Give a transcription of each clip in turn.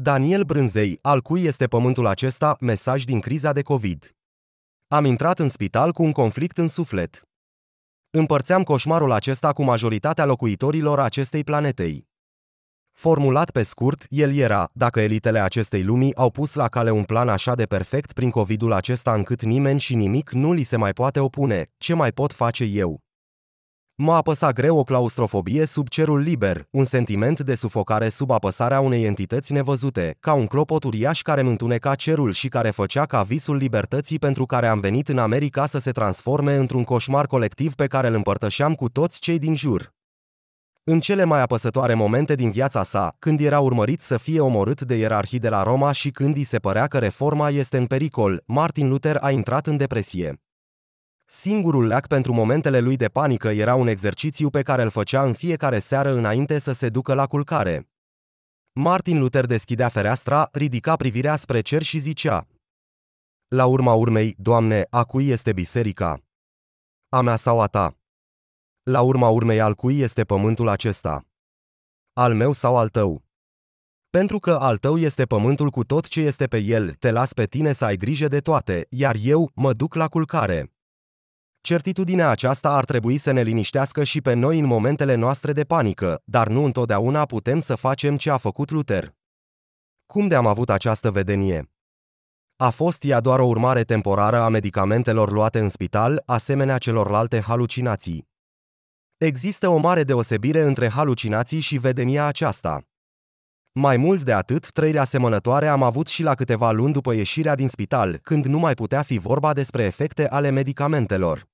Daniel Brânzei, al cui este pământul acesta, mesaj din criza de COVID. Am intrat în spital cu un conflict în suflet. Împărțeam coșmarul acesta cu majoritatea locuitorilor acestei planetei. Formulat pe scurt, el era, dacă elitele acestei lumii au pus la cale un plan așa de perfect prin covidul acesta încât nimeni și nimic nu li se mai poate opune, ce mai pot face eu? mă apăsa greu o claustrofobie sub cerul liber, un sentiment de sufocare sub apăsarea unei entități nevăzute, ca un clopot uriaș care mă întuneca cerul și care făcea ca visul libertății pentru care am venit în America să se transforme într-un coșmar colectiv pe care îl împărtășeam cu toți cei din jur. În cele mai apăsătoare momente din viața sa, când era urmărit să fie omorât de ierarhii de la Roma și când îi se părea că reforma este în pericol, Martin Luther a intrat în depresie. Singurul leac pentru momentele lui de panică era un exercițiu pe care îl făcea în fiecare seară înainte să se ducă la culcare. Martin Luther deschidea fereastra, ridica privirea spre cer și zicea La urma urmei, Doamne, a cui este biserica? A mea sau a ta? La urma urmei, al cui este pământul acesta? Al meu sau al tău? Pentru că al tău este pământul cu tot ce este pe el, te las pe tine să ai grijă de toate, iar eu mă duc la culcare. Certitudinea aceasta ar trebui să ne liniștească și pe noi în momentele noastre de panică, dar nu întotdeauna putem să facem ce a făcut Luther. Cum de am avut această vedenie? A fost ea doar o urmare temporară a medicamentelor luate în spital, asemenea celorlalte halucinații. Există o mare deosebire între halucinații și vedenia aceasta. Mai mult de atât, trăirea asemănătoare am avut și la câteva luni după ieșirea din spital, când nu mai putea fi vorba despre efecte ale medicamentelor.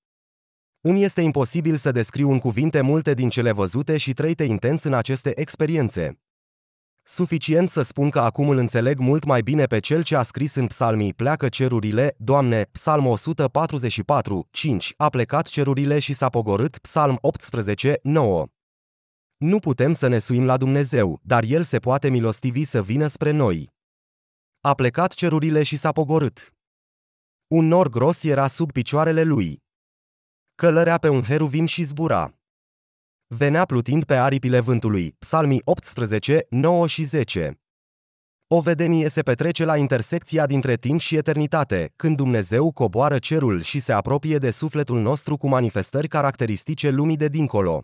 Îmi este imposibil să descriu în cuvinte multe din cele văzute și trăite intens în aceste experiențe. Suficient să spun că acum îl înțeleg mult mai bine pe cel ce a scris în psalmii Pleacă cerurile, Doamne, psalm 144, 5, a plecat cerurile și s-a pogorât, psalm 18, 9. Nu putem să ne suim la Dumnezeu, dar El se poate milostivi să vină spre noi. A plecat cerurile și s-a pogorât. Un nor gros era sub picioarele lui. Călărea pe un heruvim și zbura. Venea plutind pe aripile vântului, psalmii 18, 9 și 10. O vedenie se petrece la intersecția dintre timp și eternitate, când Dumnezeu coboară cerul și se apropie de sufletul nostru cu manifestări caracteristice lumii de dincolo.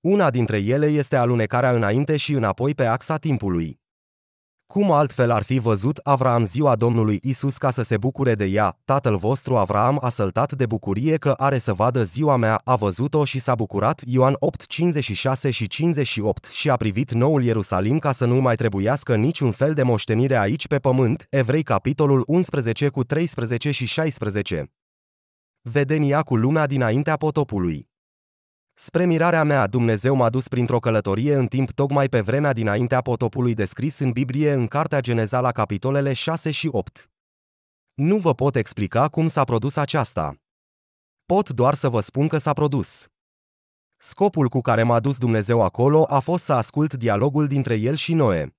Una dintre ele este alunecarea înainte și înapoi pe axa timpului. Cum altfel ar fi văzut Avram ziua Domnului Isus ca să se bucure de ea? Tatăl vostru Avram a săltat de bucurie că are să vadă ziua mea, a văzut-o și s-a bucurat Ioan 8, 56 și 58 și a privit noul Ierusalim ca să nu mai trebuiască niciun fel de moștenire aici pe pământ, Evrei capitolul 11 cu 13 și 16. Vedenia cu lumea dinaintea potopului Spre mirarea mea, Dumnezeu m-a dus printr-o călătorie în timp tocmai pe vremea dinaintea potopului descris în Biblie în Cartea Geneza la capitolele 6 și 8. Nu vă pot explica cum s-a produs aceasta. Pot doar să vă spun că s-a produs. Scopul cu care m-a dus Dumnezeu acolo a fost să ascult dialogul dintre el și Noe.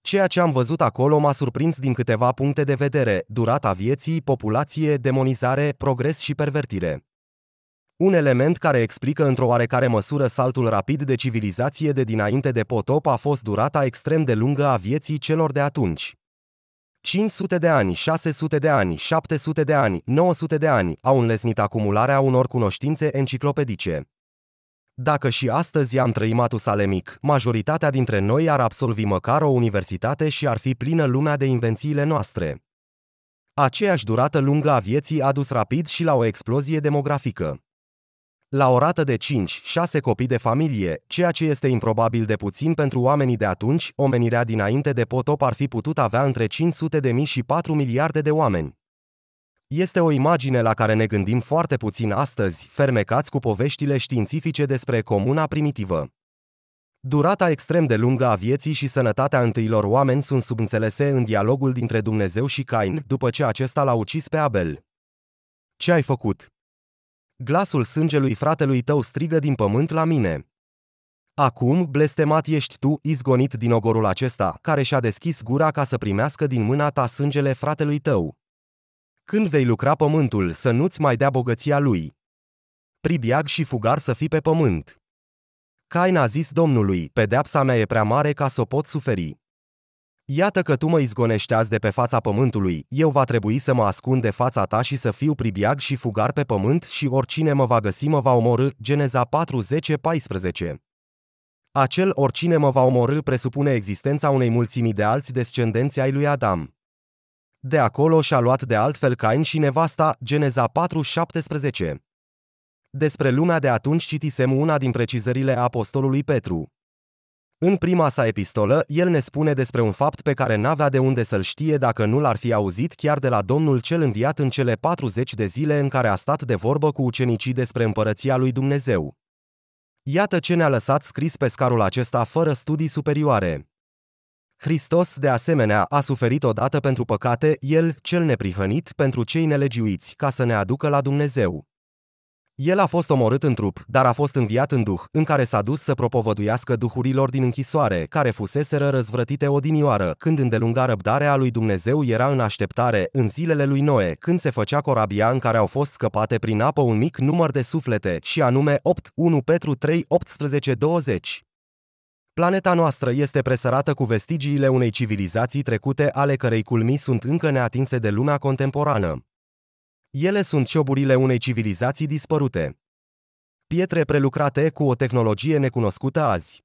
Ceea ce am văzut acolo m-a surprins din câteva puncte de vedere, durata vieții, populație, demonizare, progres și pervertire. Un element care explică într-o oarecare măsură saltul rapid de civilizație de dinainte de potop a fost durata extrem de lungă a vieții celor de atunci. 500 de ani, 600 de ani, 700 de ani, 900 de ani au înlesnit acumularea unor cunoștințe enciclopedice. Dacă și astăzi am trăit matusalemic, majoritatea dintre noi ar absolvi măcar o universitate și ar fi plină lumea de invențiile noastre. Aceeași durată lungă a vieții a dus rapid și la o explozie demografică la o rată de 5-6 copii de familie, ceea ce este improbabil de puțin pentru oamenii de atunci, omenirea dinainte de potop ar fi putut avea între 500 de mii și 4 miliarde de oameni. Este o imagine la care ne gândim foarte puțin astăzi, fermecați cu poveștile științifice despre comuna primitivă. Durata extrem de lungă a vieții și sănătatea întâilor oameni sunt subînțelese în dialogul dintre Dumnezeu și Cain, după ce acesta l-a ucis pe Abel. Ce ai făcut? Glasul sângelui fratelui tău strigă din pământ la mine. Acum, blestemat ești tu, izgonit din ogorul acesta, care și-a deschis gura ca să primească din mâna ta sângele fratelui tău. Când vei lucra pământul, să nu-ți mai dea bogăția lui. Pribiag și fugar să fii pe pământ. Cain a zis Domnului, pedeapsa mea e prea mare ca să o pot suferi. Iată că tu mă izgonești azi de pe fața pământului, eu va trebui să mă ascund de fața ta și să fiu pribiag și fugar pe pământ și oricine mă va găsi mă va omorâ, Geneza 40:14. Acel oricine mă va omorâ presupune existența unei mulțimi de alți descendenți ai lui Adam. De acolo și-a luat de altfel Cain și nevasta, Geneza 4:17. Despre lumea de atunci citisem una din precizările apostolului Petru. În prima sa epistolă, el ne spune despre un fapt pe care n-avea de unde să-l știe dacă nu l-ar fi auzit chiar de la Domnul cel înviat în cele 40 de zile în care a stat de vorbă cu ucenicii despre împărăția lui Dumnezeu. Iată ce ne-a lăsat scris pe scarul acesta fără studii superioare. Hristos, de asemenea, a suferit odată pentru păcate, El, cel neprihănit, pentru cei nelegiuiți, ca să ne aducă la Dumnezeu. El a fost omorât în trup, dar a fost înviat în duh, în care s-a dus să propovăduiască duhurilor din închisoare, care fuseseră răzvrătite odinioară, când îndelunga răbdarea lui Dumnezeu era în așteptare, în zilele lui Noe, când se făcea corabia în care au fost scăpate prin apă un mic număr de suflete, și anume 8, 1 Petru 3, 18, 20. Planeta noastră este presărată cu vestigiile unei civilizații trecute ale cărei culmii sunt încă neatinse de lumea contemporană. Ele sunt cioburile unei civilizații dispărute. Pietre prelucrate cu o tehnologie necunoscută azi.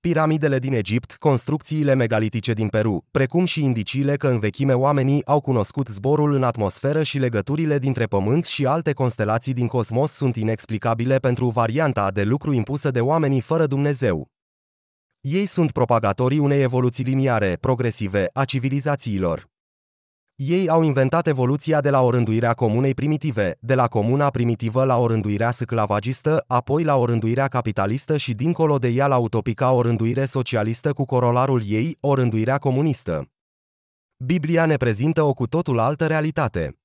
Piramidele din Egipt, construcțiile megalitice din Peru, precum și indiciile că în vechime oamenii au cunoscut zborul în atmosferă și legăturile dintre Pământ și alte constelații din cosmos sunt inexplicabile pentru varianta de lucru impusă de oamenii fără Dumnezeu. Ei sunt propagatorii unei evoluții liniare, progresive, a civilizațiilor. Ei au inventat evoluția de la o orânduirea comunei primitive, de la comuna primitivă la o rânduire sclavagistă, apoi la o rânduire capitalistă și dincolo de ea la utopica rânduire socialistă cu corolarul ei, o rânduire comunistă. Biblia ne prezintă o cu totul altă realitate.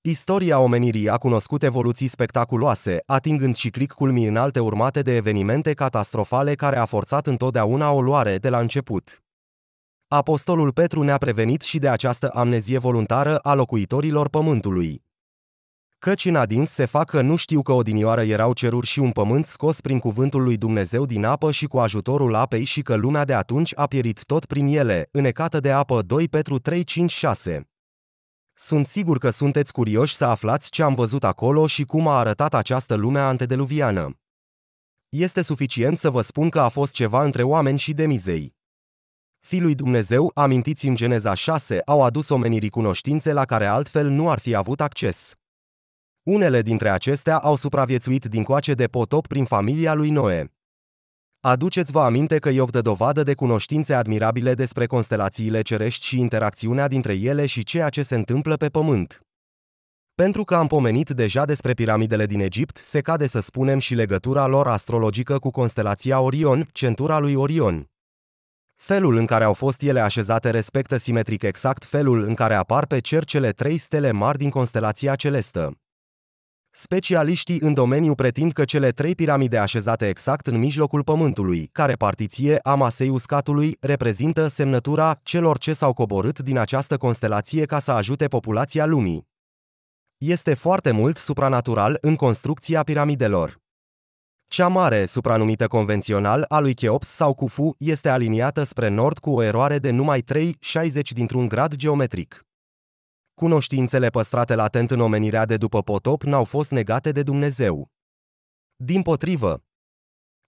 Istoria omenirii a cunoscut evoluții spectaculoase, atingând ciclic culmii înalte urmate de evenimente catastrofale care a forțat întotdeauna o luare de la început. Apostolul Petru ne-a prevenit și de această amnezie voluntară a locuitorilor pământului. Căci în adins se facă nu știu că odinioară erau ceruri și un pământ scos prin cuvântul lui Dumnezeu din apă și cu ajutorul apei și că lumea de atunci a pierit tot prin ele, înecată de apă 2 Petru 3, 5, 6. Sunt sigur că sunteți curioși să aflați ce am văzut acolo și cum a arătat această lume antedeluviană. Este suficient să vă spun că a fost ceva între oameni și demizei fiul lui Dumnezeu, amintiți în Geneza 6, au adus omenirii cunoștințe la care altfel nu ar fi avut acces. Unele dintre acestea au supraviețuit din coace de potop prin familia lui Noe. Aduceți-vă aminte că Iov dă dovadă de cunoștințe admirabile despre constelațiile cerești și interacțiunea dintre ele și ceea ce se întâmplă pe pământ. Pentru că am pomenit deja despre piramidele din Egipt, se cade să spunem și legătura lor astrologică cu constelația Orion, centura lui Orion. Felul în care au fost ele așezate respectă simetric exact felul în care apar pe cer cele trei stele mari din constelația celestă. Specialiștii în domeniu pretind că cele trei piramide așezate exact în mijlocul Pământului, care partiție a masei uscatului, reprezintă semnătura celor ce s-au coborât din această constelație ca să ajute populația lumii. Este foarte mult supranatural în construcția piramidelor. Cea mare, supranumită convențional, a lui Cheops sau Cufu, este aliniată spre nord cu o eroare de numai 3,60 dintr-un grad geometric. Cunoștințele păstrate latent în omenirea de după potop n-au fost negate de Dumnezeu. Din potrivă,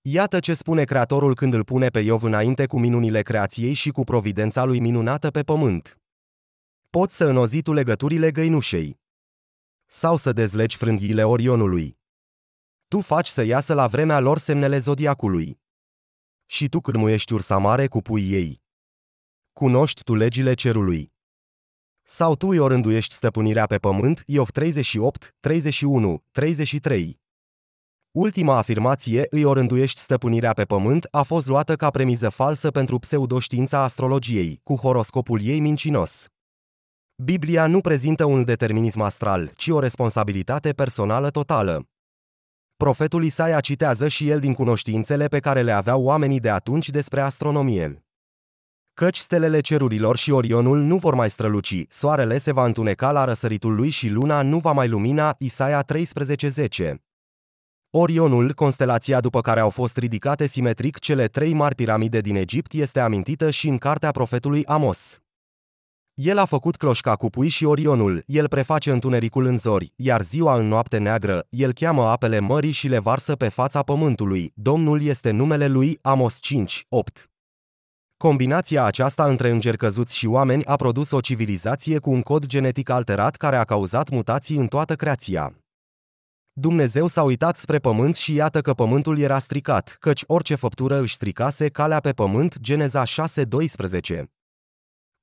Iată ce spune Creatorul când îl pune pe Iov înainte cu minunile creației și cu providența lui minunată pe pământ. Poți să înozi tu legăturile găinușei. Sau să dezlegi frânghiile Orionului. Tu faci să iasă la vremea lor semnele zodiacului. Și tu cârmuiești ursa mare cu pui ei. Cunoști tu legile cerului. Sau tu îi orânduiești stăpânirea pe pământ, Iov 38, 31, 33. Ultima afirmație, îi orânduiești stăpânirea pe pământ, a fost luată ca premiză falsă pentru pseudoștiința astrologiei, cu horoscopul ei mincinos. Biblia nu prezintă un determinism astral, ci o responsabilitate personală totală. Profetul Isaia citează și el din cunoștințele pe care le aveau oamenii de atunci despre astronomie. Căci stelele cerurilor și Orionul nu vor mai străluci, soarele se va întuneca la răsăritul lui și luna nu va mai lumina, Isaia 13.10. Orionul, constelația după care au fost ridicate simetric cele trei mari piramide din Egipt, este amintită și în cartea profetului Amos. El a făcut cloșca cu pui și Orionul, el preface întunericul în zori, iar ziua în noapte neagră, el cheamă apele mării și le varsă pe fața pământului. Domnul este numele lui Amos 5, 8. Combinația aceasta între îngeri căzuți și oameni a produs o civilizație cu un cod genetic alterat care a cauzat mutații în toată creația. Dumnezeu s-a uitat spre pământ și iată că pământul era stricat, căci orice făptură își stricase calea pe pământ, Geneza 6:12.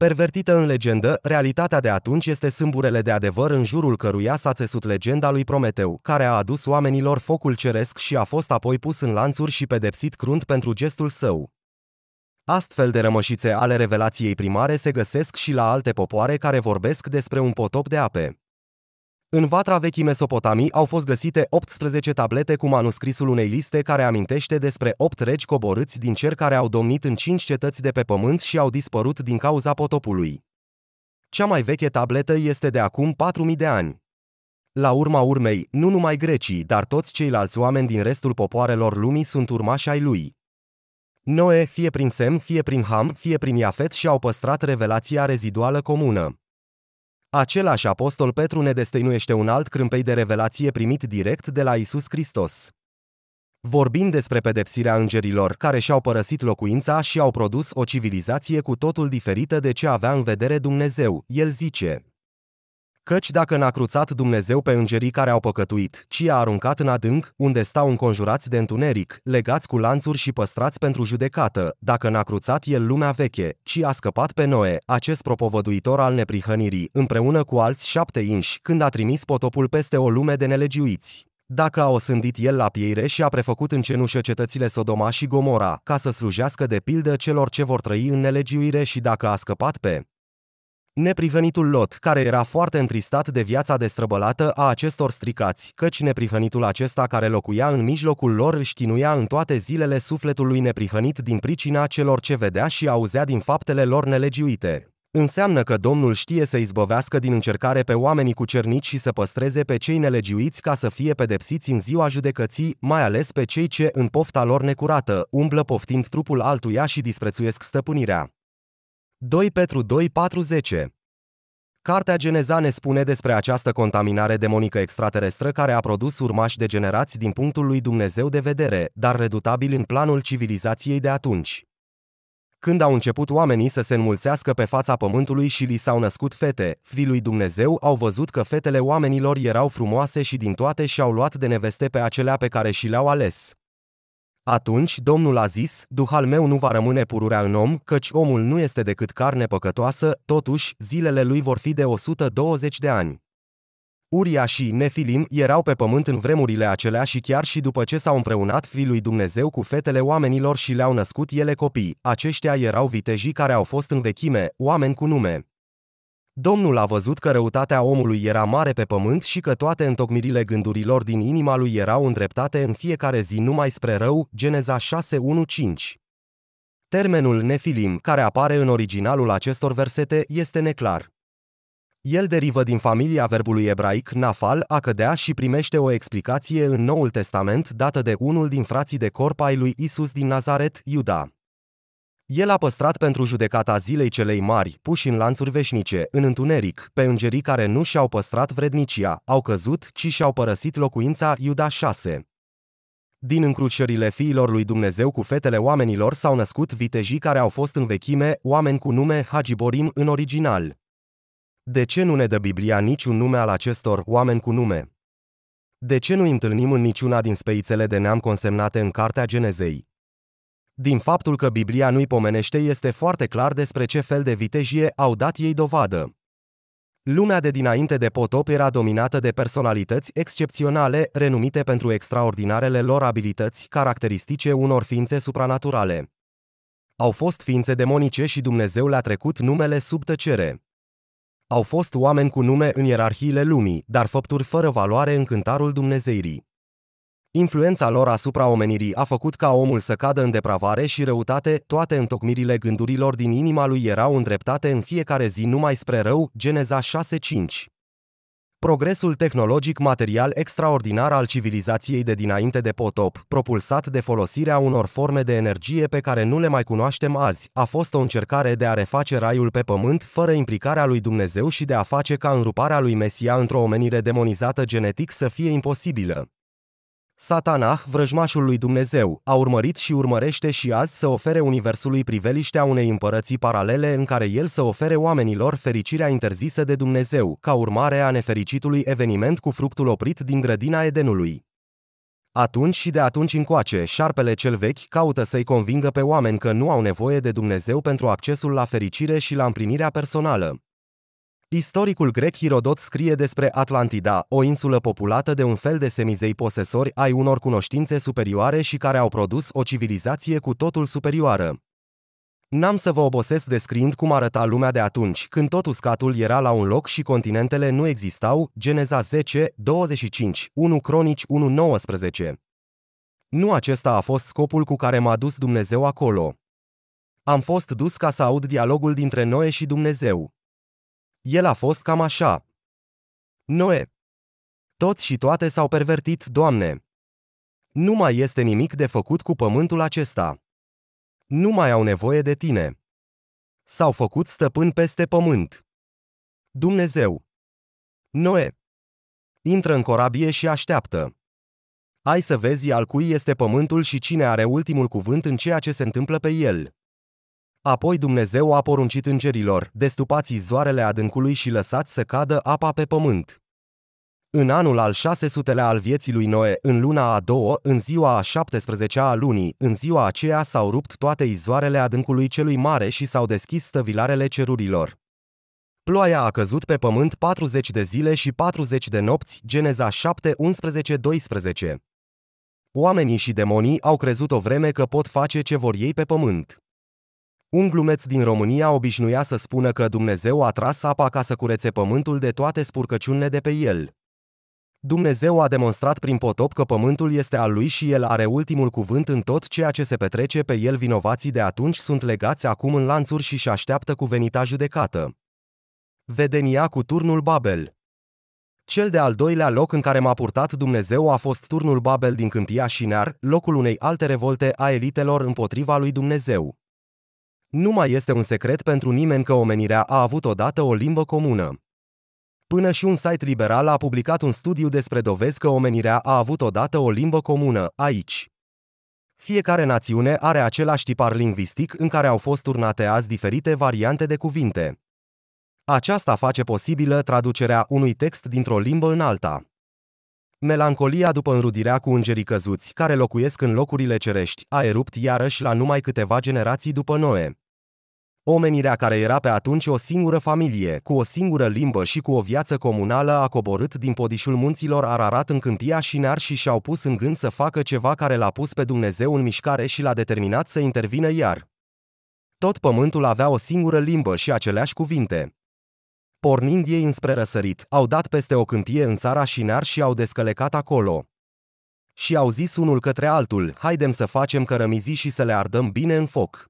Pervertită în legendă, realitatea de atunci este sâmburele de adevăr în jurul căruia s-a țesut legenda lui Prometeu, care a adus oamenilor focul ceresc și a fost apoi pus în lanțuri și pedepsit crunt pentru gestul său. Astfel de rămășițe ale revelației primare se găsesc și la alte popoare care vorbesc despre un potop de ape. În vatra vechii Mesopotamii au fost găsite 18 tablete cu manuscrisul unei liste care amintește despre 8 regi coborâți din cer care au domnit în 5 cetăți de pe pământ și au dispărut din cauza potopului. Cea mai veche tabletă este de acum 4000 de ani. La urma urmei, nu numai grecii, dar toți ceilalți oameni din restul popoarelor lumii sunt urmași ai lui. Noe, fie prin Sem, fie prin Ham, fie prin Iafet și-au păstrat revelația reziduală comună. Același apostol Petru ne destăinuiește un alt crâmpei de revelație primit direct de la Isus Hristos. Vorbind despre pedepsirea îngerilor care și-au părăsit locuința și au produs o civilizație cu totul diferită de ce avea în vedere Dumnezeu, el zice, Căci dacă n-a cruțat Dumnezeu pe îngerii care au păcătuit, ci i-a aruncat în adânc, unde stau înconjurați de întuneric, legați cu lanțuri și păstrați pentru judecată, dacă n-a cruțat el lumea veche, ci a scăpat pe Noe, acest propovăduitor al neprihănirii, împreună cu alți șapte inși, când a trimis potopul peste o lume de nelegiuiți. Dacă a osândit el la pieire și a prefăcut în cenușă cetățile Sodoma și Gomora, ca să slujească de pildă celor ce vor trăi în nelegiuire și dacă a scăpat pe Neprihănitul Lot, care era foarte întristat de viața destrăbălată a acestor stricați, căci neprihănitul acesta care locuia în mijlocul lor își chinuia în toate zilele sufletul lui neprihănit din pricina celor ce vedea și auzea din faptele lor nelegiuite. Înseamnă că Domnul știe să izbăvească din încercare pe oamenii cernici și să păstreze pe cei nelegiuiți ca să fie pedepsiți în ziua judecății, mai ales pe cei ce, în pofta lor necurată, umblă poftind trupul altuia și disprețuiesc stăpânirea. 2 Petru 2, 40 Cartea Geneza ne spune despre această contaminare demonică extraterestră care a produs urmași generați din punctul lui Dumnezeu de vedere, dar redutabil în planul civilizației de atunci. Când au început oamenii să se înmulțească pe fața pământului și li s-au născut fete, fii lui Dumnezeu au văzut că fetele oamenilor erau frumoase și din toate și-au luat de neveste pe acelea pe care și le-au ales. Atunci Domnul a zis, Duhal meu nu va rămâne pururea în om, căci omul nu este decât carne păcătoasă, totuși zilele lui vor fi de 120 de ani. Uria și Nefilim erau pe pământ în vremurile acelea și chiar și după ce s-au împreunat fiul lui Dumnezeu cu fetele oamenilor și le-au născut ele copii, aceștia erau vitejii care au fost în vechime, oameni cu nume. Domnul a văzut că răutatea omului era mare pe pământ și că toate întocmirile gândurilor din inima lui erau îndreptate în fiecare zi numai spre rău, Geneza 6.1.5. Termenul nefilim, care apare în originalul acestor versete, este neclar. El derivă din familia verbului ebraic nafal, a cădea și primește o explicație în Noul Testament dată de unul din frații de corp ai lui Isus din Nazaret, Iuda. El a păstrat pentru judecata zilei celei mari, puși în lanțuri veșnice, în întuneric, pe îngerii care nu și-au păstrat vrednicia, au căzut, ci și-au părăsit locuința Iuda 6. Din încrucișările fiilor lui Dumnezeu cu fetele oamenilor s-au născut vitejii care au fost în vechime oameni cu nume Hagiborim în original. De ce nu ne dă Biblia niciun nume al acestor oameni cu nume? De ce nu întâlnim în niciuna din speițele de neam consemnate în Cartea Genezei? Din faptul că Biblia nu-i pomenește, este foarte clar despre ce fel de vitejie au dat ei dovadă. Lumea de dinainte de potop era dominată de personalități excepționale, renumite pentru extraordinarele lor abilități, caracteristice unor ființe supranaturale. Au fost ființe demonice și Dumnezeu le-a trecut numele sub tăcere. Au fost oameni cu nume în ierarhiile lumii, dar făpturi fără valoare în cântarul Dumnezeirii. Influența lor asupra omenirii a făcut ca omul să cadă în depravare și răutate, toate întocmirile gândurilor din inima lui erau îndreptate în fiecare zi numai spre rău, Geneza 6.5. Progresul tehnologic material extraordinar al civilizației de dinainte de potop, propulsat de folosirea unor forme de energie pe care nu le mai cunoaștem azi, a fost o încercare de a reface raiul pe pământ fără implicarea lui Dumnezeu și de a face ca înruparea lui Mesia într-o omenire demonizată genetic să fie imposibilă. Satana, vrăjmașul lui Dumnezeu, a urmărit și urmărește și azi să ofere Universului priveliștea unei împărății paralele în care el să ofere oamenilor fericirea interzisă de Dumnezeu, ca urmare a nefericitului eveniment cu fructul oprit din grădina Edenului. Atunci și de atunci încoace, șarpele cel vechi caută să-i convingă pe oameni că nu au nevoie de Dumnezeu pentru accesul la fericire și la împlinirea personală. Istoricul grec Hirodot scrie despre Atlantida, o insulă populată de un fel de semizei posesori ai unor cunoștințe superioare și care au produs o civilizație cu totul superioară. N-am să vă obosesc descriind cum arăta lumea de atunci, când tot uscatul era la un loc și continentele nu existau, Geneza 10, 25, 1 Cronici 1, 19. Nu acesta a fost scopul cu care m-a dus Dumnezeu acolo. Am fost dus ca să aud dialogul dintre noi și Dumnezeu. El a fost cam așa. Noe. Toți și toate s-au pervertit, Doamne. Nu mai este nimic de făcut cu pământul acesta. Nu mai au nevoie de tine. S-au făcut stăpâni peste pământ. Dumnezeu. Noe. Intră în corabie și așteaptă. Ai să vezi al cui este pământul și cine are ultimul cuvânt în ceea ce se întâmplă pe el. Apoi Dumnezeu a poruncit îngerilor, destupați zoarele adâncului și lăsați să cadă apa pe pământ. În anul al 600-lea al vieții lui Noe, în luna a doua, în ziua a 17-a a lunii, în ziua aceea s-au rupt toate izoarele adâncului celui mare și s-au deschis stăvilarele cerurilor. Ploaia a căzut pe pământ 40 de zile și 40 de nopți, Geneza 7, 11, 12. Oamenii și demonii au crezut o vreme că pot face ce vor ei pe pământ. Un glumeț din România obișnuia să spună că Dumnezeu a tras apa ca să curețe pământul de toate spurcăciunile de pe el. Dumnezeu a demonstrat prin potop că pământul este al lui și el are ultimul cuvânt în tot ceea ce se petrece pe el vinovații de atunci sunt legați acum în lanțuri și și așteaptă cu venita judecată. Vedenia cu turnul Babel cel de al doilea loc în care m-a purtat Dumnezeu a fost turnul Babel din Cântia Șinar, locul unei alte revolte a elitelor împotriva lui Dumnezeu. Nu mai este un secret pentru nimeni că omenirea a avut odată o limbă comună. Până și un site liberal a publicat un studiu despre dovezi că omenirea a avut odată o limbă comună, aici. Fiecare națiune are același tipar lingvistic în care au fost turnate azi diferite variante de cuvinte. Aceasta face posibilă traducerea unui text dintr-o limbă în alta. Melancolia după înrudirea cu îngerii căzuți, care locuiesc în locurile cerești, a erupt iarăși la numai câteva generații după Noe. Omenirea care era pe atunci o singură familie, cu o singură limbă și cu o viață comunală a coborât din podișul munților Ararat în câmpia Șinar și și-au pus în gând să facă ceva care l-a pus pe Dumnezeu în mișcare și l-a determinat să intervină iar. Tot pământul avea o singură limbă și aceleași cuvinte. Pornind ei înspre răsărit, au dat peste o câmpie în țara Șinar și au descălecat acolo. Și au zis unul către altul, haidem să facem cărămizi și să le ardăm bine în foc.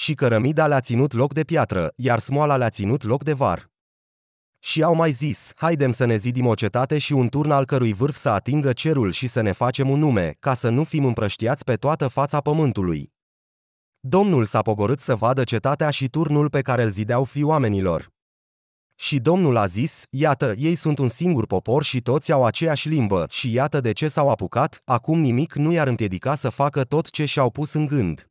Și cărămida le-a ținut loc de piatră, iar smoala le-a ținut loc de var. Și au mai zis, haidem să ne zidim o cetate și un turn al cărui vârf să atingă cerul și să ne facem un nume, ca să nu fim împrăștiați pe toată fața pământului. Domnul s-a pogorât să vadă cetatea și turnul pe care îl zideau fi oamenilor. Și Domnul a zis, iată, ei sunt un singur popor și toți au aceeași limbă, și iată de ce s-au apucat, acum nimic nu i-ar împiedica să facă tot ce și-au pus în gând.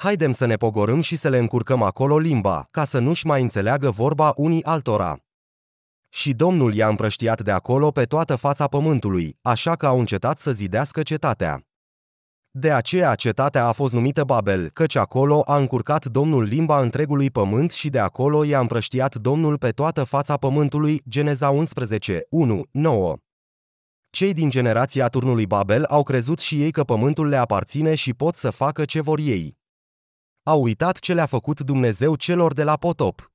Haidem să ne pogorâm și să le încurcăm acolo limba, ca să nu-și mai înțeleagă vorba unii altora. Și Domnul i-a împrăștiat de acolo pe toată fața pământului, așa că au încetat să zidească cetatea. De aceea cetatea a fost numită Babel, căci acolo a încurcat Domnul limba întregului pământ și de acolo i-a împrăștiat Domnul pe toată fața pământului, Geneza 11, 1, 9. Cei din generația turnului Babel au crezut și ei că pământul le aparține și pot să facă ce vor ei a uitat ce le-a făcut Dumnezeu celor de la potop.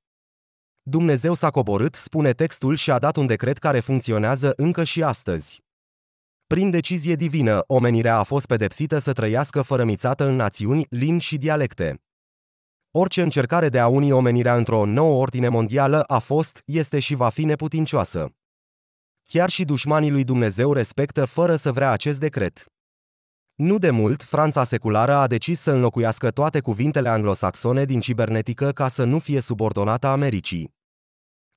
Dumnezeu s-a coborât, spune textul, și a dat un decret care funcționează încă și astăzi. Prin decizie divină, omenirea a fost pedepsită să trăiască fărămițată în națiuni, limbi și dialecte. Orice încercare de a uni omenirea într-o nouă ordine mondială a fost, este și va fi neputincioasă. Chiar și dușmanii lui Dumnezeu respectă fără să vrea acest decret. Nu de mult, Franța seculară a decis să înlocuiască toate cuvintele anglosaxone din cibernetică ca să nu fie subordonată Americii.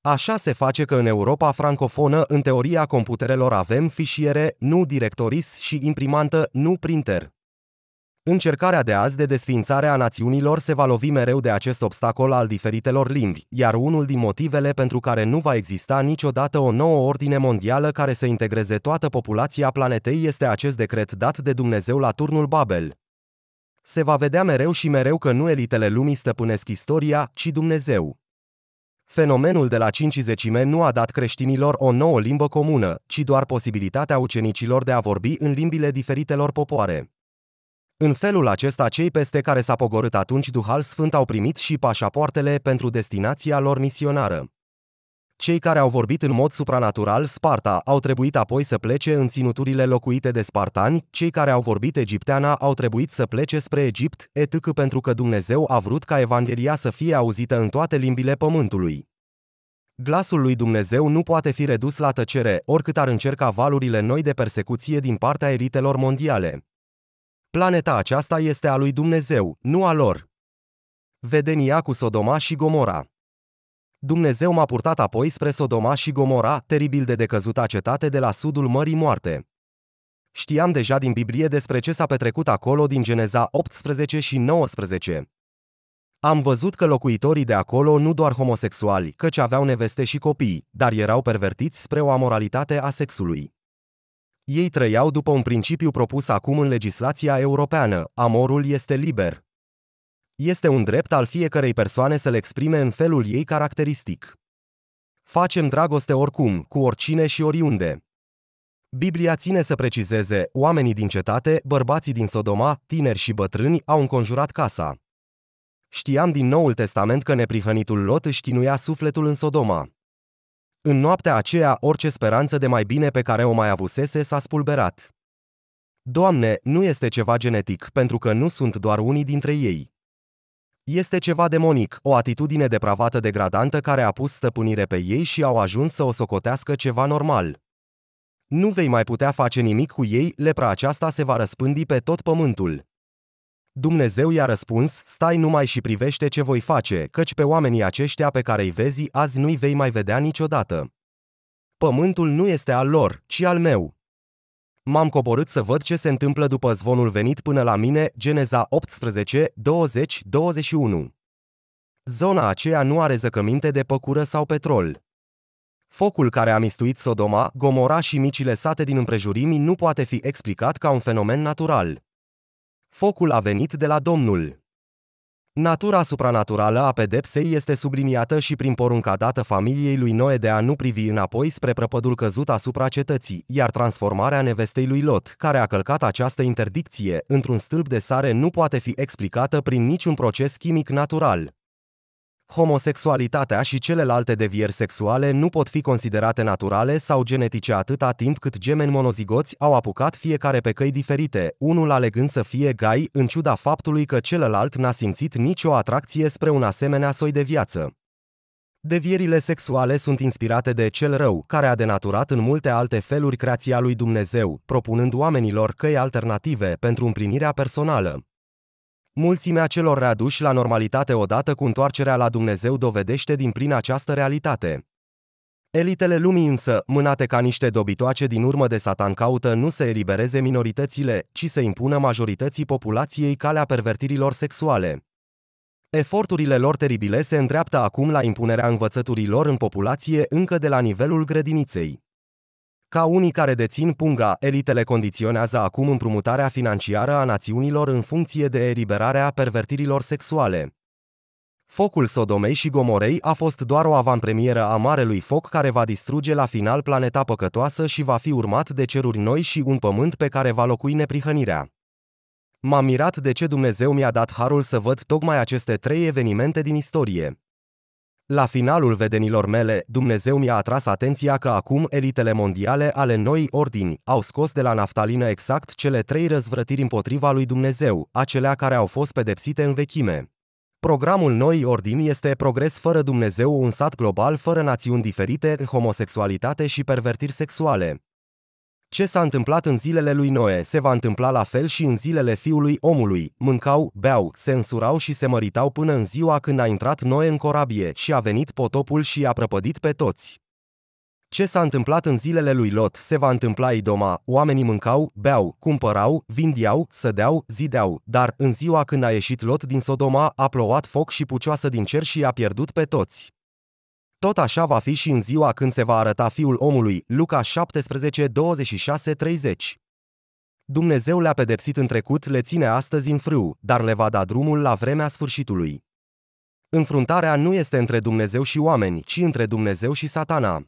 Așa se face că în Europa francofonă, în teoria computerelor avem fișiere, nu directoris și imprimantă, nu printer. Încercarea de azi de desfințare a națiunilor se va lovi mereu de acest obstacol al diferitelor limbi, iar unul din motivele pentru care nu va exista niciodată o nouă ordine mondială care să integreze toată populația planetei este acest decret dat de Dumnezeu la turnul Babel. Se va vedea mereu și mereu că nu elitele lumii stăpânesc istoria, ci Dumnezeu. Fenomenul de la cincizecime nu a dat creștinilor o nouă limbă comună, ci doar posibilitatea ucenicilor de a vorbi în limbile diferitelor popoare. În felul acesta, cei peste care s-a pogorât atunci Duhal Sfânt au primit și pașapoartele pentru destinația lor misionară. Cei care au vorbit în mod supranatural Sparta au trebuit apoi să plece în ținuturile locuite de spartani, cei care au vorbit egipteana au trebuit să plece spre Egipt, etc. pentru că Dumnezeu a vrut ca Evanghelia să fie auzită în toate limbile pământului. Glasul lui Dumnezeu nu poate fi redus la tăcere, oricât ar încerca valurile noi de persecuție din partea elitelor mondiale. Planeta aceasta este a lui Dumnezeu, nu a lor. Vedenia cu Sodoma și Gomora. Dumnezeu m-a purtat apoi spre Sodoma și Gomora, teribil de decăzuta cetate de la sudul Mării Moarte. Știam deja din Biblie despre ce s-a petrecut acolo din Geneza 18 și 19. Am văzut că locuitorii de acolo nu doar homosexuali, căci aveau neveste și copii, dar erau pervertiți spre o amoralitate a sexului. Ei trăiau după un principiu propus acum în legislația europeană, amorul este liber. Este un drept al fiecărei persoane să-l exprime în felul ei caracteristic. Facem dragoste oricum, cu oricine și oriunde. Biblia ține să precizeze, oamenii din cetate, bărbații din Sodoma, tineri și bătrâni au înconjurat casa. Știam din Noul Testament că neprihănitul Lot își chinuia sufletul în Sodoma. În noaptea aceea, orice speranță de mai bine pe care o mai avusese s-a spulberat. Doamne, nu este ceva genetic, pentru că nu sunt doar unii dintre ei. Este ceva demonic, o atitudine depravată degradantă care a pus stăpânire pe ei și au ajuns să o socotească ceva normal. Nu vei mai putea face nimic cu ei, lepra aceasta se va răspândi pe tot pământul. Dumnezeu i-a răspuns, stai numai și privește ce voi face, căci pe oamenii aceștia pe care îi vezi azi nu-i vei mai vedea niciodată. Pământul nu este al lor, ci al meu. M-am coborât să văd ce se întâmplă după zvonul venit până la mine, Geneza 18, 20, 21. Zona aceea nu are zăcăminte de păcură sau petrol. Focul care a mistuit Sodoma, Gomora și micile sate din împrejurimi nu poate fi explicat ca un fenomen natural. Focul a venit de la Domnul. Natura supranaturală a pedepsei este subliniată și prin porunca dată familiei lui Noe de a nu privi înapoi spre prăpădul căzut asupra cetății, iar transformarea nevestei lui Lot, care a călcat această interdicție într-un stâlp de sare, nu poate fi explicată prin niciun proces chimic natural homosexualitatea și celelalte devieri sexuale nu pot fi considerate naturale sau genetice atâta timp cât gemeni monozigoți au apucat fiecare pe căi diferite, unul alegând să fie gai în ciuda faptului că celălalt n-a simțit nicio atracție spre un asemenea soi de viață. Devierile sexuale sunt inspirate de cel rău, care a denaturat în multe alte feluri creația lui Dumnezeu, propunând oamenilor căi alternative pentru împlinirea personală. Mulțimea celor readuși la normalitate odată cu întoarcerea la Dumnezeu dovedește din plin această realitate. Elitele lumii însă, mânate ca niște dobitoace din urmă de satan caută nu să elibereze minoritățile, ci să impună majorității populației calea pervertirilor sexuale. Eforturile lor teribile se îndreaptă acum la impunerea învățăturilor în populație încă de la nivelul grădiniței. Ca unii care dețin punga, elitele condiționează acum împrumutarea financiară a națiunilor în funcție de eliberarea pervertirilor sexuale. Focul Sodomei și Gomorei a fost doar o avanpremieră a marelui foc care va distruge la final planeta păcătoasă și va fi urmat de ceruri noi și un pământ pe care va locui neprihănirea. M-am mirat de ce Dumnezeu mi-a dat harul să văd tocmai aceste trei evenimente din istorie. La finalul vedenilor mele, Dumnezeu mi-a atras atenția că acum elitele mondiale ale noi ordini au scos de la naftalină exact cele trei răzvrătiri împotriva lui Dumnezeu, acelea care au fost pedepsite în vechime. Programul Noi Ordini este progres fără Dumnezeu, un sat global fără națiuni diferite, homosexualitate și pervertiri sexuale. Ce s-a întâmplat în zilele lui Noe se va întâmpla la fel și în zilele fiului omului. Mâncau, beau, se însurau și se măritau până în ziua când a intrat Noe în corabie și a venit potopul și a prăpădit pe toți. Ce s-a întâmplat în zilele lui Lot se va întâmpla idoma, oamenii mâncau, beau, cumpărau, vindeau, sădeau, zideau, dar în ziua când a ieșit Lot din Sodoma a plouat foc și pucioasă din cer și a pierdut pe toți. Tot așa va fi și în ziua când se va arăta Fiul omului, Luca 17, 26, 30. Dumnezeu le-a pedepsit în trecut, le ține astăzi în frâu, dar le va da drumul la vremea sfârșitului. Înfruntarea nu este între Dumnezeu și oameni, ci între Dumnezeu și satana.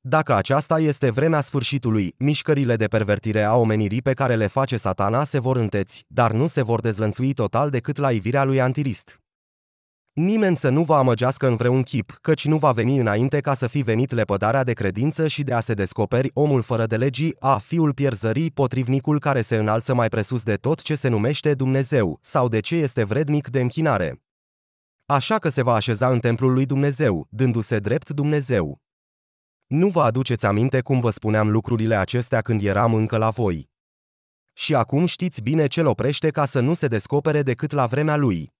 Dacă aceasta este vremea sfârșitului, mișcările de pervertire a omenirii pe care le face satana se vor înteți, dar nu se vor dezlănțui total decât la ivirea lui antirist. Nimeni să nu vă amăgească în vreun chip, căci nu va veni înainte ca să fi venit lepădarea de credință și de a se descoperi omul fără de legii, a fiul pierzării, potrivnicul care se înalță mai presus de tot ce se numește Dumnezeu, sau de ce este vrednic de închinare. Așa că se va așeza în templul lui Dumnezeu, dându-se drept Dumnezeu. Nu vă aduceți aminte cum vă spuneam lucrurile acestea când eram încă la voi. Și acum știți bine ce-l oprește ca să nu se descopere decât la vremea lui,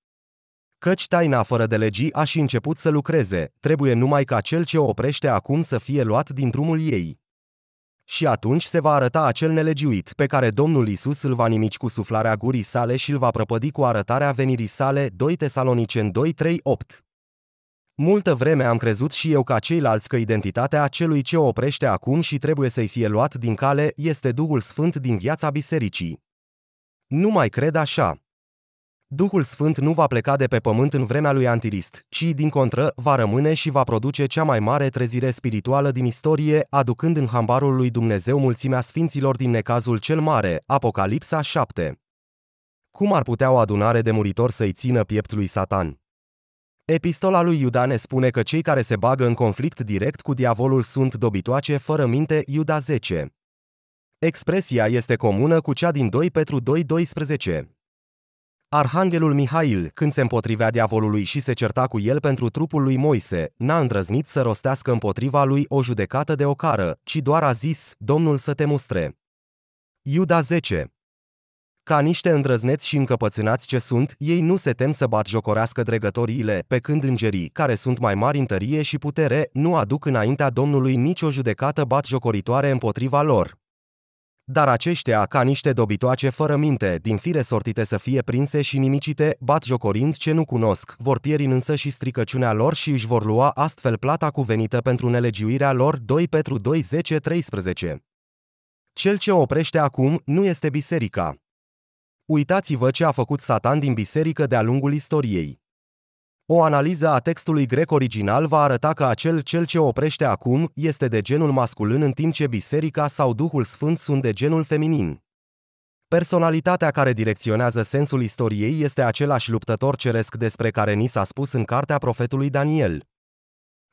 Căci taina fără de legii a și început să lucreze, trebuie numai ca cel ce o oprește acum să fie luat din drumul ei. Și atunci se va arăta acel nelegiuit, pe care Domnul Isus îl va nimici cu suflarea gurii sale și îl va prăpădi cu arătarea venirii sale 2 Tesalonicen 2 3 8. Multă vreme am crezut și eu ca ceilalți că identitatea celui ce o oprește acum și trebuie să-i fie luat din cale este Duhul Sfânt din viața bisericii. Nu mai cred așa. Duhul Sfânt nu va pleca de pe pământ în vremea lui Antirist, ci, din contră, va rămâne și va produce cea mai mare trezire spirituală din istorie, aducând în hambarul lui Dumnezeu mulțimea sfinților din necazul cel mare, Apocalipsa 7. Cum ar putea o adunare de muritor să-i țină piept lui Satan? Epistola lui Iuda ne spune că cei care se bagă în conflict direct cu diavolul sunt dobitoace fără minte Iuda 10. Expresia este comună cu cea din 2 Petru 2.12. Arhanghelul Mihail, când se împotrivea diavolului și se certa cu el pentru trupul lui Moise, n-a îndrăznit să rostească împotriva lui o judecată de ocară, ci doar a zis, Domnul să te mustre. Iuda 10 ca niște îndrăzneți și încăpățânați ce sunt, ei nu se tem să bat jocorească dregătoriile, pe când îngerii, care sunt mai mari în tărie și putere, nu aduc înaintea Domnului nicio judecată bat jocoritoare împotriva lor dar aceștia, ca niște dobitoace fără minte, din fire sortite să fie prinse și nimicite, bat jocorind ce nu cunosc, vor pieri însă și stricăciunea lor și își vor lua astfel plata cuvenită pentru nelegiuirea lor 2 pentru 2, 10, 13. Cel ce oprește acum nu este biserica. Uitați-vă ce a făcut Satan din biserică de-a lungul istoriei. O analiză a textului grec original va arăta că acel cel ce oprește acum este de genul masculin în timp ce biserica sau Duhul Sfânt sunt de genul feminin. Personalitatea care direcționează sensul istoriei este același luptător ceresc despre care ni s-a spus în cartea profetului Daniel.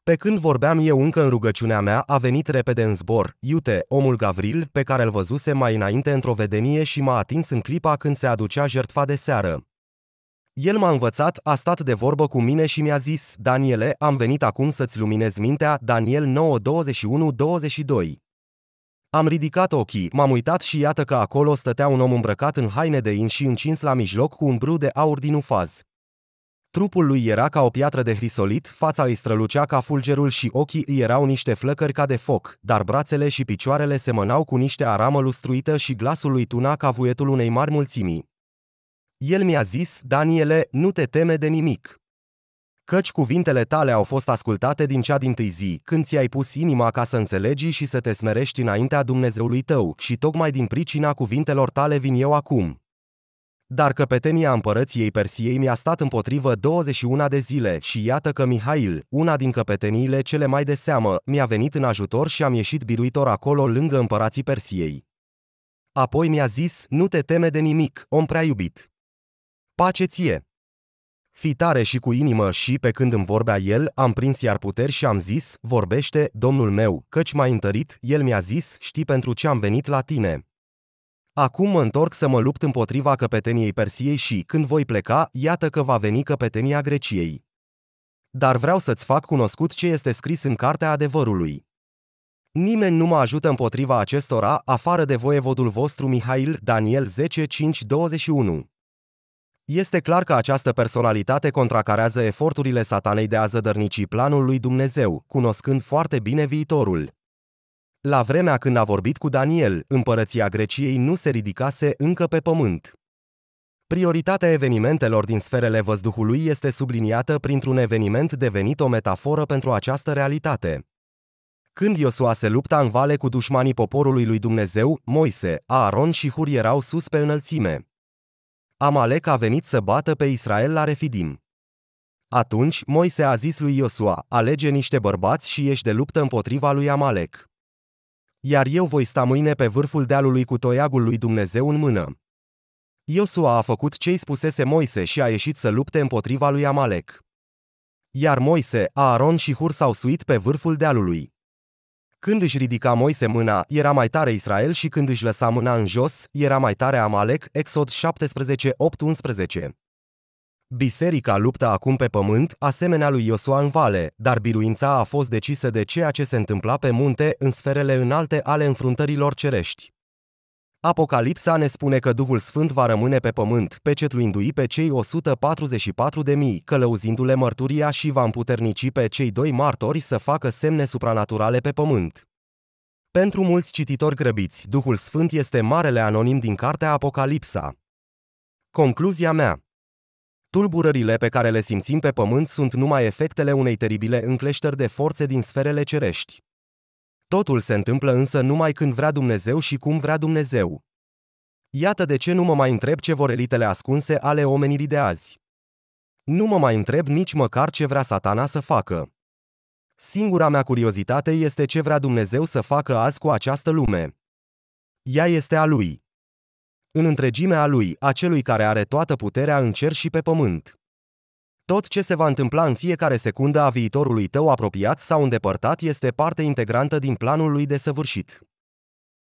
Pe când vorbeam eu încă în rugăciunea mea, a venit repede în zbor, iute, omul Gavril, pe care îl văzuse mai înainte într-o vedenie și m-a atins în clipa când se aducea jertfa de seară. El m-a învățat, a stat de vorbă cu mine și mi-a zis, Daniele, am venit acum să-ți luminez mintea, Daniel 9, 21, 22. Am ridicat ochii, m-am uitat și iată că acolo stătea un om îmbrăcat în haine de in și încins la mijloc cu un brâu de aur din ufaz. Trupul lui era ca o piatră de hrisolit, fața îi strălucea ca fulgerul și ochii îi erau niște flăcări ca de foc, dar brațele și picioarele semănau cu niște aramă lustruită și glasul lui tuna ca vuietul unei mari mulțimii. El mi-a zis, Daniele, nu te teme de nimic. Căci cuvintele tale au fost ascultate din cea din tâi zi, când ți-ai pus inima ca să înțelegi și să te smerești înaintea Dumnezeului tău, și tocmai din pricina cuvintelor tale vin eu acum, dar căpetenia împărăției Persiei mi-a stat împotrivă 21 de zile și iată că Mihail, una din căpeteniile cele mai de seamă, mi-a venit în ajutor și am ieșit biruitor acolo lângă împărații Persiei. Apoi mi-a zis, nu te teme de nimic, om prea iubit. Pace ție! Fi tare și cu inimă și, pe când îmi vorbea el, am prins iar puteri și am zis, vorbește, domnul meu, căci m-ai întărit, el mi-a zis, știi pentru ce am venit la tine. Acum mă întorc să mă lupt împotriva căpeteniei Persiei și, când voi pleca, iată că va veni căpetenia Greciei. Dar vreau să-ți fac cunoscut ce este scris în cartea adevărului. Nimeni nu mă ajută împotriva acestora, afară de voievodul vostru Mihail Daniel 10, 5, 21. Este clar că această personalitate contracarează eforturile satanei de a zădărnici planul lui Dumnezeu, cunoscând foarte bine viitorul. La vremea când a vorbit cu Daniel, împărăția Greciei nu se ridicase încă pe pământ. Prioritatea evenimentelor din sferele văzduhului este subliniată printr-un eveniment devenit o metaforă pentru această realitate. Când Iosua se lupta în vale cu dușmanii poporului lui Dumnezeu, Moise, Aaron și Hur erau sus pe înălțime. Amalek a venit să bată pe Israel la Refidim. Atunci Moise a zis lui Iosua, alege niște bărbați și ieși de luptă împotriva lui Amalek. Iar eu voi sta mâine pe vârful dealului cu toiagul lui Dumnezeu în mână. Iosua a făcut ce-i spusese Moise și a ieșit să lupte împotriva lui Amalek. Iar Moise, Aaron și Hur s-au suit pe vârful dealului. Când își ridica Moise mâna, era mai tare Israel și când își lăsa mâna în jos, era mai tare Amalek, Exod 17, 8, 11. Biserica luptă acum pe pământ, asemenea lui Iosua în vale, dar biruința a fost decisă de ceea ce se întâmpla pe munte în sferele înalte ale înfruntărilor cerești. Apocalipsa ne spune că Duhul Sfânt va rămâne pe pământ, pecetluindu-i pe cei 144 de mii, călăuzindu-le mărturia și va împuternici pe cei doi martori să facă semne supranaturale pe pământ. Pentru mulți cititori grăbiți, Duhul Sfânt este marele anonim din cartea Apocalipsa. Concluzia mea Tulburările pe care le simțim pe pământ sunt numai efectele unei teribile încleșteri de forțe din sferele cerești. Totul se întâmplă însă numai când vrea Dumnezeu și cum vrea Dumnezeu. Iată de ce nu mă mai întreb ce vor elitele ascunse ale omenirii de azi. Nu mă mai întreb nici măcar ce vrea satana să facă. Singura mea curiozitate este ce vrea Dumnezeu să facă azi cu această lume. Ea este a lui. În întregimea lui, a celui care are toată puterea în cer și pe pământ. Tot ce se va întâmpla în fiecare secundă a viitorului tău apropiat sau îndepărtat este parte integrantă din planul lui de săvârșit.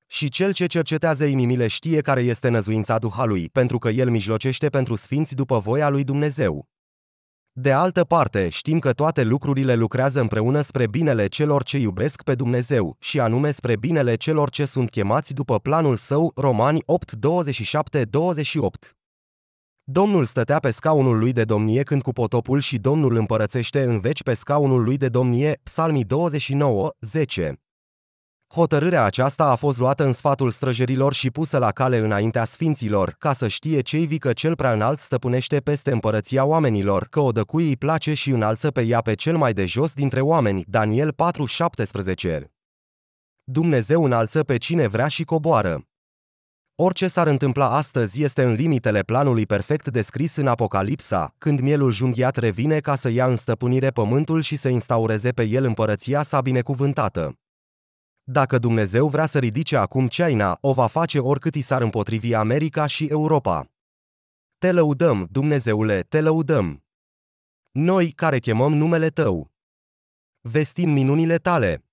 Și cel ce cercetează inimile știe care este năzuința Duhalui, pentru că el mijlocește pentru sfinți după voia lui Dumnezeu. De altă parte, știm că toate lucrurile lucrează împreună spre binele celor ce iubesc pe Dumnezeu, și anume spre binele celor ce sunt chemați după planul său, Romani 8, 27, 28. Domnul stătea pe scaunul lui de domnie când cu potopul și Domnul împărățește în veci pe scaunul lui de domnie, Psalmii 29, 10. Hotărârea aceasta a fost luată în sfatul străjerilor și pusă la cale înaintea sfinților, ca să știe cei vii că cel prea înalt stăpânește peste împărăția oamenilor, că o dă cui îi place și înalță pe ea pe cel mai de jos dintre oameni. Daniel 4:17. Dumnezeu înalță pe cine vrea și coboară. Orice s-ar întâmpla astăzi este în limitele planului perfect descris în Apocalipsa, când mielul junghiat revine ca să ia în stăpânire pământul și să instaureze pe el împărăția sa binecuvântată. Dacă Dumnezeu vrea să ridice acum China, o va face oricât i s-ar împotrivi America și Europa. Te lăudăm, Dumnezeule, te lăudăm! Noi care chemăm numele Tău. Vestim minunile Tale.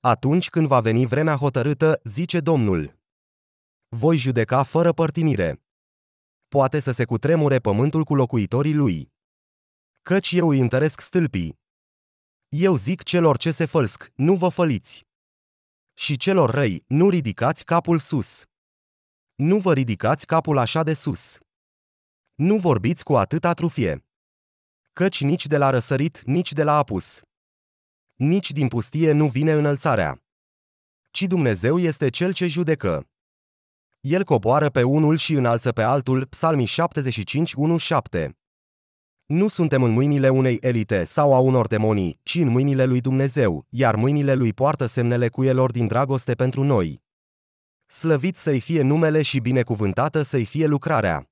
Atunci când va veni vremea hotărâtă, zice Domnul, voi judeca fără părtinire. Poate să se cutremure pământul cu locuitorii lui. Căci eu îi întăresc stâlpii. Eu zic celor ce se fălsc, nu vă făliți. Și celor răi, nu ridicați capul sus. Nu vă ridicați capul așa de sus. Nu vorbiți cu atâta trufie. Căci nici de la răsărit, nici de la apus. Nici din pustie nu vine înălțarea. Ci Dumnezeu este cel ce judecă. El coboară pe unul și înalță pe altul, Psalmii 75, 1, 7. Nu suntem în mâinile unei elite sau a unor demonii, ci în mâinile lui Dumnezeu, iar mâinile lui poartă semnele cuielor din dragoste pentru noi. Slăvit să-i fie numele și binecuvântată să-i fie lucrarea.